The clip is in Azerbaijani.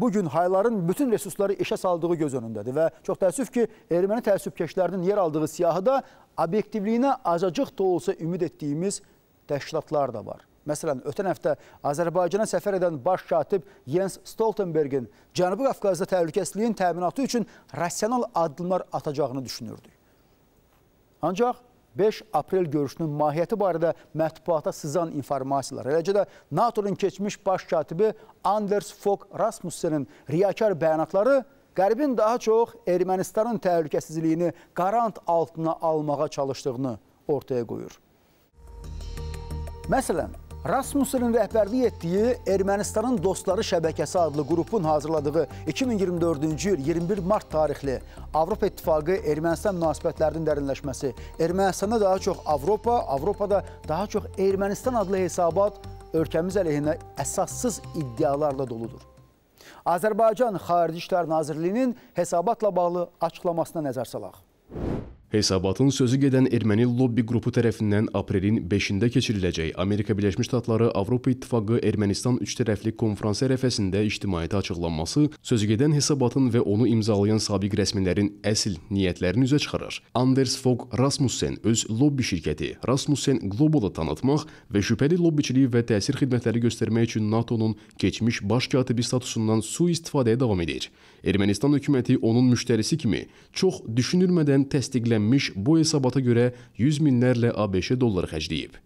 Bu gün hayların bütün resursları işə saldığı göz önündədir və çox təəssüf ki, erməni təəssübkeşlərinin yer aldığı siyahıda obyektivliyinə azacıq da olsa ümid etdiyimiz təşkilatlar da var. Məsələn, ötən həftə Azərbaycana səfər edən baş katib Jens Stoltenbergin Cənubi Qafqazda təhlükəsizliyin təminatı üçün rasional addımlar atacağını düşünürdük. Ancaq 5 aprel görüşünün mahiyyəti barədə mətbuata sızan informasiyalar, eləcə də NATO-nun keçmiş baş katibi Anders Fogh Rasmussenin riyakar bəyanatları Qərbin daha çox Ermənistanın təhlükəsizliyini qarant altına almağa çalışdığını ortaya qoyur. Məsələn, Rasmussenin rəhbərliyi etdiyi Ermənistanın Dostları Şəbəkəsi adlı qrupun hazırladığı 2024-cü il 21 mart tarixli Avropa İttifaqı Ermənistan münasibətlərinin dərinləşməsi, Ermənistanda daha çox Avropa, Avropada daha çox Ermənistan adlı hesabat ölkəmiz əleyhinə əsassız iddialarla doludur. Azərbaycan Xarici İşlər Nazirliyinin hesabatla bağlı açıqlamasına nəzər salaq. Hesabatın sözü gedən erməni lobbi qrupu tərəfindən aprelin 5-də keçiriləcək Amerika Birləşmiş Ştatları Avropa İttifaqı Ermənistan üçtərəfli konfrans ərəfəsində ictimaiyyətə açıqlanması sözü gedən hesabatın və onu imzalayan sabiq rəsmilərin əsl niyyətlərini üzə çıxarır. Anders Fogh Rasmussen öz lobbi şirkəti Rasmussen Globalı tanıtmaq və şübhəli lobbiçilik və təsir xidmətləri göstərmək üçün NATO-nun keçmiş baş katibi statusundan sui-istifadəyə davam edir. Ermənistan hökuməti onun müştərisi kimi çox düşünülmədən təsdiqlənmir ödənilmiş bu hesabata görə 100 minlərlə ABŞ dolları xərcləyib.